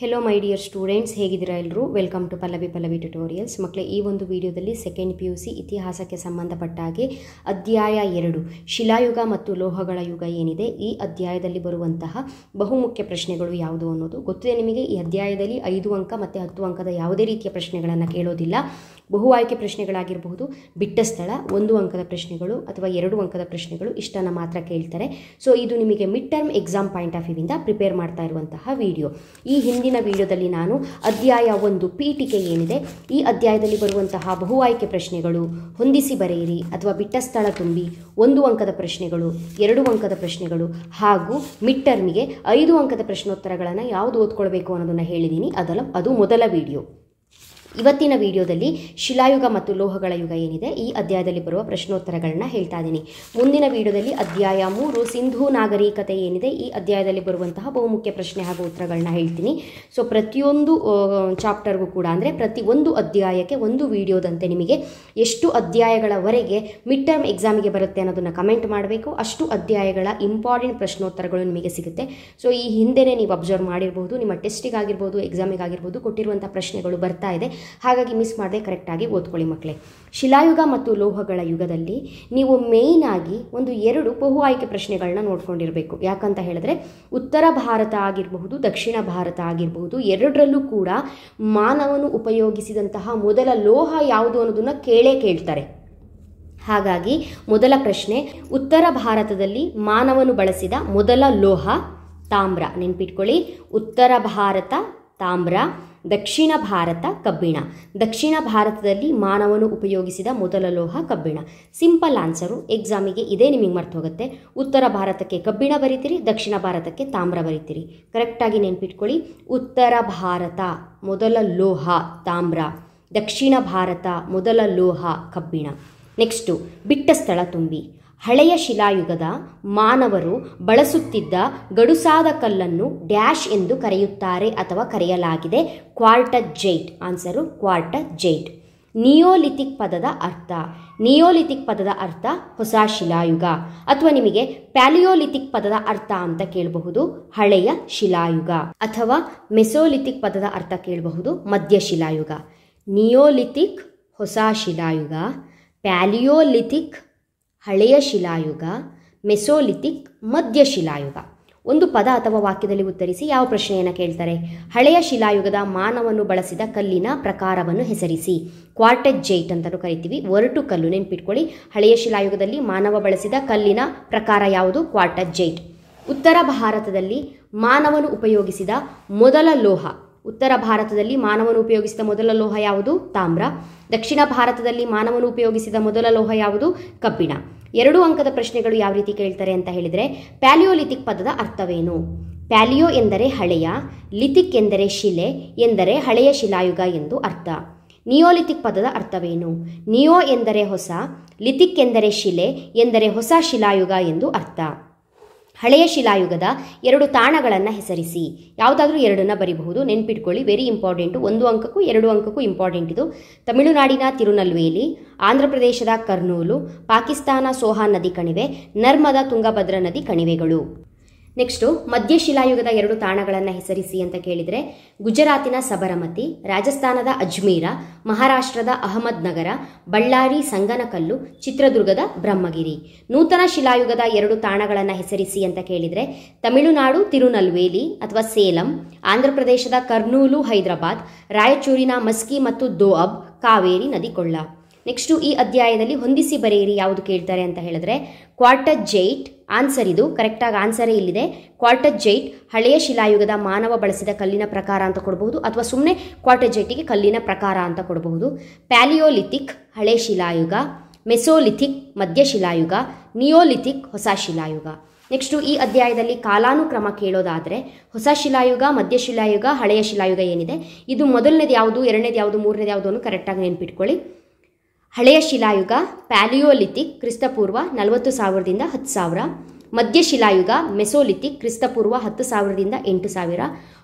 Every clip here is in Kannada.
ಹೆಲೋ ಮೈ ಡಿಯರ್ ಸ್ಟೂಡೆಂಟ್ಸ್ ಹೇಗಿದ್ದೀರಾ ಎಲ್ಲರೂ welcome to Pallavi Pallavi tutorials ಮಕ್ಕಳೇ ಈ ಒಂದು ವಿಡಿಯೋದಲ್ಲಿ ಸೆಕೆಂಡ್ ಪಿ ಯು ಸಿ ಇತಿಹಾಸಕ್ಕೆ ಸಂಬಂಧಪಟ್ಟ ಹಾಗೆ ಅಧ್ಯಾಯ ಎರಡು ಶಿಲಾಯುಗ ಮತ್ತು ಲೋಹಗಳ ಯುಗ ಏನಿದೆ ಈ ಅಧ್ಯಾಯದಲ್ಲಿ ಬರುವಂತಹ ಬಹುಮುಖ್ಯ ಪ್ರಶ್ನೆಗಳು ಯಾವುದು ಅನ್ನೋದು ಗೊತ್ತಿದೆ ನಿಮಗೆ ಈ ಅಧ್ಯಾಯದಲ್ಲಿ ಐದು ಅಂಕ ಮತ್ತು ಹತ್ತು ಅಂಕದ ಯಾವುದೇ ರೀತಿಯ ಪ್ರಶ್ನೆಗಳನ್ನು ಕೇಳೋದಿಲ್ಲ ಬಹು ಆಯ್ಕೆ ಪ್ರಶ್ನೆಗಳಾಗಿರಬಹುದು ಬಿಟ್ಟ ಸ್ಥಳ ಒಂದು ಅಂಕದ ಪ್ರಶ್ನೆಗಳು ಅಥವಾ ಎರಡು ಅಂಕದ ಪ್ರಶ್ನೆಗಳು ಇಷ್ಟನ್ನು ಮಾತ್ರ ಕೇಳ್ತಾರೆ ಸೊ ಇದು ನಿಮಗೆ mid term exam point of ವ್ಯೂವಿಂದ ಪ್ರಿಪೇರ್ ಮಾಡ್ತಾ ಇರುವಂತಹ ವಿಡಿಯೋ ಈ ಹಿಂದಿನ ವಿಡಿಯೋದಲ್ಲಿ ನಾನು ಅಧ್ಯಾಯ ಒಂದು ಪೀಠಿಕೆ ಏನಿದೆ ಈ ಅಧ್ಯಾಯದಲ್ಲಿ ಬರುವಂತಹ ಬಹು ಆಯ್ಕೆ ಪ್ರಶ್ನೆಗಳು ಹೊಂದಿಸಿ ಬರೆಯಿರಿ ಅಥವಾ ಬಿಟ್ಟ ಸ್ಥಳ ತುಂಬಿ ಒಂದು ಅಂಕದ ಪ್ರಶ್ನೆಗಳು ಎರಡು ಅಂಕದ ಪ್ರಶ್ನೆಗಳು ಹಾಗೂ ಮಿಡ್ ಟರ್ಮಿಗೆ ಐದು ಅಂಕದ ಪ್ರಶ್ನೋತ್ತರಗಳನ್ನು ಯಾವುದು ಓದ್ಕೊಳ್ಬೇಕು ಅನ್ನೋದನ್ನು ಹೇಳಿದ್ದೀನಿ ಅದಲ್ಲ ಅದು ಮೊದಲ ವಿಡಿಯೋ ಇವತ್ತಿನ ವಿಡಿಯೋದಲ್ಲಿ ಶಿಲಾಯುಗ ಮತ್ತು ಲೋಹಗಳ ಯುಗ ಏನಿದೆ ಈ ಅಧ್ಯಾಯದಲ್ಲಿ ಬರುವ ಪ್ರಶ್ನೋತ್ತರಗಳನ್ನ ಹೇಳ್ತಾ ಇದ್ದೀನಿ ಮುಂದಿನ ವಿಡಿಯೋದಲ್ಲಿ ಅಧ್ಯಾಯ ಮೂರು ಸಿಂಧೂ ನಾಗರಿಕತೆ ಏನಿದೆ ಈ ಅಧ್ಯಾಯದಲ್ಲಿ ಬರುವಂತಹ ಬಹುಮುಖ್ಯ ಪ್ರಶ್ನೆ ಹಾಗೂ ಉತ್ತರಗಳನ್ನ ಹೇಳ್ತೀನಿ ಸೊ ಪ್ರತಿಯೊಂದು ಚಾಪ್ಟರ್ಗೂ ಕೂಡ ಅಂದರೆ ಪ್ರತಿ ಒಂದು ಅಧ್ಯಾಯಕ್ಕೆ ಒಂದು ವಿಡಿಯೋದಂತೆ ನಿಮಗೆ ಎಷ್ಟು ಅಧ್ಯಾಯಗಳವರೆಗೆ ಮಿಡ್ ಟರ್ಮ್ ಎಕ್ಸಾಮಿಗೆ ಬರುತ್ತೆ ಅನ್ನೋದನ್ನು ಕಮೆಂಟ್ ಮಾಡಬೇಕು ಅಷ್ಟು ಅಧ್ಯಾಯಗಳ ಇಂಪಾರ್ಟೆಂಟ್ ಪ್ರಶ್ನೋತ್ತರಗಳು ನಿಮಗೆ ಸಿಗುತ್ತೆ ಸೊ ಈ ಹಿಂದೆನೇ ನೀವು ಅಬ್ಸರ್ವ್ ಮಾಡಿರಬಹುದು ನಿಮ್ಮ ಟೆಸ್ಟಿಗಾಗಿರ್ಬೋದು ಎಕ್ಸಾಮಿಗಾಗಿರ್ಬೋದು ಕೊಟ್ಟಿರುವಂಥ ಪ್ರಶ್ನೆಗಳು ಬರ್ತಾ ಇದೆ ಹಾಗಾಗಿ ಮಿಸ್ ಮಾಡದೆ ಕರೆಕ್ಟಾಗಿ ಓದ್ಕೊಳ್ಳಿ ಮಕ್ಕಳೇ ಶಿಲಾಯುಗ ಮತ್ತು ಲೋಹಗಳ ಯುಗದಲ್ಲಿ ನೀವು ಮೇಯ್ನ್ ಆಗಿ ಒಂದು ಎರಡು ಬಹು ಆಯ್ಕೆ ಪ್ರಶ್ನೆಗಳನ್ನ ನೋಡ್ಕೊಂಡಿರಬೇಕು ಯಾಕಂತ ಹೇಳಿದ್ರೆ ಉತ್ತರ ಭಾರತ ಆಗಿರಬಹುದು ದಕ್ಷಿಣ ಭಾರತ ಆಗಿರಬಹುದು ಎರಡರಲ್ಲೂ ಕೂಡ ಮಾನವನು ಉಪಯೋಗಿಸಿದಂತಹ ಮೊದಲ ಲೋಹ ಯಾವುದು ಅನ್ನೋದನ್ನ ಕೇಳೇ ಕೇಳ್ತಾರೆ ಹಾಗಾಗಿ ಮೊದಲ ಪ್ರಶ್ನೆ ಉತ್ತರ ಭಾರತದಲ್ಲಿ ಮಾನವನು ಬಳಸಿದ ಮೊದಲ ಲೋಹ ತಾಮ್ರ ನೆನ್ಪಿಟ್ಕೊಳ್ಳಿ ಉತ್ತರ ಭಾರತ ತಾಮ್ರ ದಕ್ಷಿಣ ಭಾರತ ಕಬ್ಬಿಣ ದಕ್ಷಿಣ ಭಾರತದಲ್ಲಿ ಮಾನವನು ಉಪಯೋಗಿಸಿದ ಮೊದಲ ಲೋಹ ಕಬ್ಬಿಣ ಸಿಂಪಲ್ ಆನ್ಸರು ಎಕ್ಸಾಮಿಗೆ ಇದೇ ನಿಮಗೆ ಮರ್ತು ಹೋಗುತ್ತೆ ಉತ್ತರ ಭಾರತಕ್ಕೆ ಕಬ್ಬಿಣ ಬರಿತೀರಿ ದಕ್ಷಿಣ ಭಾರತಕ್ಕೆ ತಾಮ್ರ ಬರಿತೀರಿ ಕರೆಕ್ಟಾಗಿ ನೆನ್ಪಿಟ್ಕೊಳ್ಳಿ ಉತ್ತರ ಭಾರತ ಮೊದಲ ಲೋಹ ತಾಮ್ರ ದಕ್ಷಿಣ ಭಾರತ ಮೊದಲ ಲೋಹ ಕಬ್ಬಿಣ ನೆಕ್ಸ್ಟು ಬಿಟ್ಟ ಸ್ಥಳ ತುಂಬಿ ಹಳೆಯ ಶಿಲಾಯುಗದ ಮಾನವರು ಬಳಸುತ್ತಿದ್ದ ಗಡುಸಾದ ಕಲ್ಲನ್ನು ಡ್ಯಾಶ್ ಎಂದು ಕರೆಯುತ್ತಾರೆ ಅಥವಾ ಕರೆಯಲಾಗಿದೆ ಕ್ವಾರ್ಟ ಜೈಟ್ ಆನ್ಸರು ಕ್ವಾರ್ಟ ಜೈಟ್ ನಿಯೋಲಿಥಿಕ್ ಪದದ ಅರ್ಥ ನಿಯೋಲಿಥಿಕ್ ಪದದ ಅರ್ಥ ಹೊಸ ಶಿಲಾಯುಗ ಅಥವಾ ನಿಮಗೆ ಪ್ಯಾಲಿಯೋಲಿಥಿಕ್ ಪದದ ಅರ್ಥ ಅಂತ ಕೇಳಬಹುದು ಹಳೆಯ ಶಿಲಾಯುಗ ಅಥವಾ ಮೆಸೋಲಿಥಿಕ್ ಪದದ ಅರ್ಥ ಕೇಳಬಹುದು ಮಧ್ಯ ಶಿಲಾಯುಗ ನಿಯೋಲಿಥಿಕ್ ಹೊಸ ಶಿಲಾಯುಗ ಪ್ಯಾಲಿಯೋಲಿಥಿಕ್ ಹಳೆಯ ಶಿಲಾಯುಗ ಮೆಸೋಲಿಥಿಕ್ ಮಧ್ಯ ಶಿಲಾಯುಗ ಒಂದು ಪದ ಅಥವಾ ವಾಕ್ಯದಲ್ಲಿ ಉತ್ತರಿಸಿ ಯಾವ ಪ್ರಶ್ನೆಯನ್ನು ಕೇಳ್ತಾರೆ ಹಳೆಯ ಶಿಲಾಯುಗದ ಮಾನವನ್ನು ಬಳಸಿದ ಕಲ್ಲಿನ ಪ್ರಕಾರವನ್ನು ಹೆಸರಿಸಿ ಕ್ವಾರ್ಟೆಜ್ ಜೈಟ್ ಅಂತಲೂ ಕರಿತೀವಿ ಒರಟು ಕಲ್ಲು ನೆನ್ಪಿಟ್ಕೊಳ್ಳಿ ಹಳೆಯ ಶಿಲಾಯುಗದಲ್ಲಿ ಮಾನವ ಬಳಸಿದ ಕಲ್ಲಿನ ಪ್ರಕಾರ ಯಾವುದು ಕ್ವಾರ್ಟೆಜ್ ಜೈಟ್ ಉತ್ತರ ಭಾರತದಲ್ಲಿ ಮಾನವನು ಉಪಯೋಗಿಸಿದ ಮೊದಲ ಲೋಹ ಉತ್ತರ ಭಾರತದಲ್ಲಿ ಮಾನವನು ಉಪಯೋಗಿಸಿದ ಮೊದಲ ಲೋಹ ಯಾವುದು ತಾಮ್ರ ದಕ್ಷಿಣ ಭಾರತದಲ್ಲಿ ಮಾನವನು ಉಪಯೋಗಿಸಿದ ಮೊದಲ ಲೋಹ ಯಾವುದು ಕಬ್ಬಿಣ ಎರಡು ಅಂಕದ ಪ್ರಶ್ನೆಗಳು ಯಾವ ರೀತಿ ಕೇಳ್ತಾರೆ ಅಂತ ಹೇಳಿದರೆ ಪ್ಯಾಲಿಯೋಲಿಥಿಕ್ ಪದದ ಅರ್ಥವೇನು ಪ್ಯಾಲಿಯೋ ಎಂದರೆ ಹಳೆಯ ಲಿಥಿಕ್ ಎಂದರೆ ಶಿಲೆ ಎಂದರೆ ಹಳೆಯ ಶಿಲಾಯುಗ ಎಂದು ಅರ್ಥ ನಿಯೋಲಿಥಿಕ್ ಪದದ ಅರ್ಥವೇನು ನಿಯೋ ಎಂದರೆ ಹೊಸ ಲಿಥಿಕ್ ಎಂದರೆ ಶಿಲೆ ಎಂದರೆ ಹೊಸ ಶಿಲಾಯುಗ ಎಂದು ಅರ್ಥ ಹಳೆಯ ಶಿಲಾಯುಗದ ಎರಡು ತಾಣಗಳನ್ನು ಹೆಸರಿಸಿ ಯಾವುದಾದ್ರೂ ಎರಡನ್ನು ಬರಿಬಹುದು ನೆನ್ಪಿಟ್ಕೊಳ್ಳಿ ವೆರಿ ಇಂಪಾರ್ಟೆಂಟು ಒಂದು ಅಂಕಕ್ಕೂ ಎರಡು ಅಂಕಕ್ಕೂ ಇಂಪಾರ್ಟೆಂಟ್ ಇದು ತಮಿಳುನಾಡಿನ ತಿರುನಲ್ವೇಲಿ ಆಂಧ್ರ ಪ್ರದೇಶದ ಕರ್ನೂಲು ಪಾಕಿಸ್ತಾನ ಸೋಹಾ ನದಿ ಕಣಿವೆ ನರ್ಮದ ತುಂಗಭದ್ರಾ ನದಿ ಕಣಿವೆಗಳು ನೆಕ್ಸ್ಟು ಮಧ್ಯಶಿಲಾಯುಗದ ಎರಡು ತಾಣಗಳನ್ನು ಹೆಸರಿಸಿ ಅಂತ ಕೇಳಿದರೆ ಗುಜರಾತಿನ ಸಬರಮತಿ ರಾಜಸ್ಥಾನದ ಅಜ್ಮೀರ ಮಹಾರಾಷ್ಟ್ರದ ಅಹಮದ್ ನಗರ ಬಳ್ಳಾರಿ ಸಂಗನಕಲ್ಲು ಚಿತ್ರದುರ್ಗದ ಬ್ರಹ್ಮಗಿರಿ ನೂತನ ಶಿಲಾಯುಗದ ಎರಡು ತಾಣಗಳನ್ನು ಹೆಸರಿಸಿ ಅಂತ ಕೇಳಿದರೆ ತಮಿಳುನಾಡು ತಿರುನಲ್ವೇಲಿ ಅಥವಾ ಸೇಲಂ ಆಂಧ್ರಪ್ರದೇಶದ ಕರ್ನೂಲು ಹೈದರಾಬಾದ್ ರಾಯಚೂರಿನ ಮಸ್ಕಿ ಮತ್ತು ದೋಅಬ್ ಕಾವೇರಿ ನದಿಕೊಳ್ಳ ನೆಕ್ಸ್ಟು ಈ ಅಧ್ಯಾಯದಲ್ಲಿ ಹೊಂದಿಸಿ ಬರೆಯಿರಿ ಯಾವುದು ಕೇಳ್ತಾರೆ ಅಂತ ಹೇಳಿದ್ರೆ ಕ್ವಾರ್ಟರ್ ಜೈಟ್ ಆನ್ಸರ್ ಇದು ಕರೆಕ್ಟಾಗಿ ಆನ್ಸರೇ ಇಲ್ಲಿದೆ ಕ್ವಾರ್ಟರ್ ಜೈಟ್ ಹಳೆಯ ಶಿಲಾಯುಗದ ಮಾನವ ಬಳಸಿದ ಕಲ್ಲಿನ ಪ್ರಕಾರ ಅಂತ ಕೊಡಬಹುದು ಅಥವಾ ಸುಮ್ಮನೆ ಕ್ವಾರ್ಟರ್ ಜೈಟಿಗೆ ಕಲ್ಲಿನ ಪ್ರಕಾರ ಅಂತ ಕೊಡಬಹುದು ಪ್ಯಾಲಿಯೋಲಿಥಿಕ್ ಹಳೆ ಶಿಲಾಯುಗ ಮೆಸೋಲಿಥಿಕ್ ಮಧ್ಯ ಶಿಲಾಯುಗ ನಿಯೋಲಿಥಿಕ್ ಹೊಸ ಶಿಲಾಯುಗ ನೆಕ್ಸ್ಟು ಈ ಅಧ್ಯಾಯದಲ್ಲಿ ಕಾಲಾನುಕ್ರಮ ಕೇಳೋದಾದರೆ ಹೊಸ ಶಿಲಾಯುಗ ಮಧ್ಯ ಶಿಲಾಯುಗ ಹಳೆಯ ಶಿಲಾಯುಗ ಏನಿದೆ ಇದು ಮೊದಲನೇದು ಯಾವುದು ಎರಡನೇದು ಯಾವುದು ಮೂರನೇದು ಯಾವುದು ಕರೆಕ್ಟಾಗಿ ನೆನ್ಪಿಟ್ಕೊಳ್ಳಿ ಹಳೆಯ ಶಿಲಾಯುಗ ಪ್ಯಾಲಿಯೋಲಿಥಿಕ್ ಕ್ರಿಸ್ತಪೂರ್ವ ನಲವತ್ತು ಸಾವಿರದಿಂದ ಹತ್ತು ಸಾವಿರ ಮಧ್ಯ ಶಿಲಾಯುಗ ಮೆಸೋಲಿಥಿಕ್ ಕ್ರಿಸ್ತಪೂರ್ವ ಹತ್ತು ಸಾವಿರದಿಂದ ಎಂಟು ಸಾವಿರ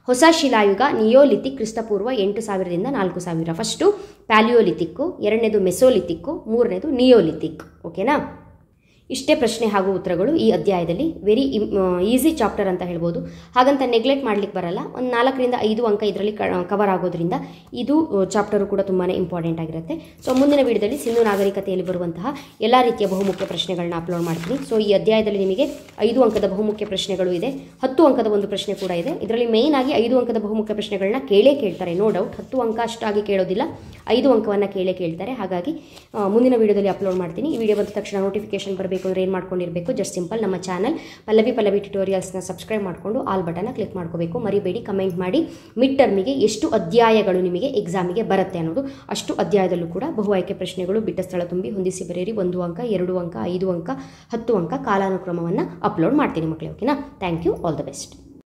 ಹೊಸ ಶಿಲಾಯುಗ ನಿಯೋಲಿಥಿಕ್ ಕ್ರಿಸ್ತಪೂರ್ವ ಎಂಟು ಸಾವಿರದಿಂದ ನಾಲ್ಕು ಸಾವಿರ ಫಸ್ಟು ಪ್ಯಾಲಿಯೋಲಿಥಿಕ್ಕು ಎರಡನೇದು ಮೆಸೋಲಿಥಿಕ್ಕು ಮೂರನೇದು ನಿಯೋಲಿಥಿಕ್ ಓಕೆನಾ ಇಷ್ಟೇ ಪ್ರಶ್ನೆ ಹಾಗೂ ಉತ್ತರಗಳು ಈ ಅಧ್ಯಾಯದಲ್ಲಿ ವೆರಿ ಈಸಿ ಚಾಪ್ಟರ್ ಅಂತ ಹೇಳ್ಬೋದು ಹಾಗಂತ ನೆಗ್ಲೆಕ್ಟ್ ಮಾಡಲಿಕ್ಕೆ ಬರಲ್ಲ ಒಂದು ನಾಲ್ಕರಿಂದ ಐದು ಅಂಕ ಇದರಲ್ಲಿ ಕವರ್ ಆಗೋದ್ರಿಂದ ಇದು ಚಾಪ್ಟರು ಕೂಡ ತುಂಬಾ ಇಂಪಾರ್ಟೆಂಟ್ ಆಗಿರುತ್ತೆ ಸೊ ಮುಂದಿನ ವಿಡಿಯೋದಲ್ಲಿ ಸಿಂಧು ನಾಗರಿಕತೆಯಲ್ಲಿ ಬರುವಂತಹ ಎಲ್ಲ ರೀತಿಯ ಬಹುಮುಖ್ಯ ಪ್ರಶ್ನೆಗಳನ್ನ ಅಪ್ಲೋಡ್ ಮಾಡ್ತೀನಿ ಸೊ ಈ ಅಧ್ಯಾಯದಲ್ಲಿ ನಿಮಗೆ ಐದು ಅಂಕದ ಬಹುಮುಖ್ಯ ಪ್ರಶ್ನೆಗಳು ಇದೆ ಹತ್ತು ಅಂಕದ ಒಂದು ಪ್ರಶ್ನೆ ಕೂಡ ಇದೆ ಇದರಲ್ಲಿ ಮೇಯ್ನ್ ಆಗಿ ಐದು ಅಂಕದ ಬಹುಮುಖ್ಯ ಪ್ರಶ್ನೆಗಳನ್ನ ಕೇಳೇ ಕೇಳ್ತಾರೆ ನೋ ಡೌಟ್ ಹತ್ತು ಅಂಕ ಅಷ್ಟಾಗಿ ಕೇಳೋದಿಲ್ಲ ಐದು ಅಂಕವನ್ನು ಕೇಳೇ ಕೇಳ್ತಾರೆ ಹಾಗಾಗಿ ಮುಂದಿನ ವಿಡಿಯೋದಲ್ಲಿ ಅಪ್ಲೋಡ್ ಮಾಡ್ತೀನಿ ಈ ವಿಡಿಯೋ ಬಂದ ತಕ್ಷಣ ನೋಟಿಫಿಕೇಶನ್ ಬರಬೇಕು ಬೇಕು ಅಂದರೆ ಏನು ಮಾಡ್ಕೊಂಡಿರಬೇಕು ಜಸ್ಟ್ ಸಿಂಪಲ್ ನಮ್ಮ ಚಾನಲ್ ಪಲ್ಲವಿ ಪಲ್ಲವಿ ಟ್ಯುಟೋರಿಯಲ್ಸ್ನ ಸಬ್ಸ್ಕ್ರೈಬ್ ಮಾಡಿಕೊಂಡು ಆಲ್ ಬಟನ್ನ ಕ್ಲಿಕ್ ಮಾಡ್ಕೋಬೇಕು ಮರಿಬೇಡಿ ಕಮೆಂಟ್ ಮಾಡಿ ಮಿಡ್ ಟರ್ಮಿಗೆ ಎಷ್ಟು ಅಧ್ಯಾಯಗಳು ನಿಮಗೆ ಎಕ್ಸಾಮಿಗೆ ಬರುತ್ತೆ ಅನ್ನೋದು ಅಷ್ಟು ಅಧ್ಯಾಯದಲ್ಲೂ ಕೂಡ ಬಹು ಆಯ್ಕೆ ಪ್ರಶ್ನೆಗಳು ಬಿಟ್ಟ ಸ್ಥಳ ತುಂಬಿ ಹೊಂದಿಸಿ ಬರೆಯಿರಿ ಒಂದು ಅಂಕ ಎರಡು ಅಂಕ ಐದು ಅಂಕ ಹತ್ತು ಅಂಕ ಕಾಲಾನುಕ್ರಮವನ್ನು ಅಪ್ಲೋಡ್ ಮಾಡ್ತೀನಿ ಮಕ್ಕಳಿಗೆ ಓಕೆನಾ thank you all the best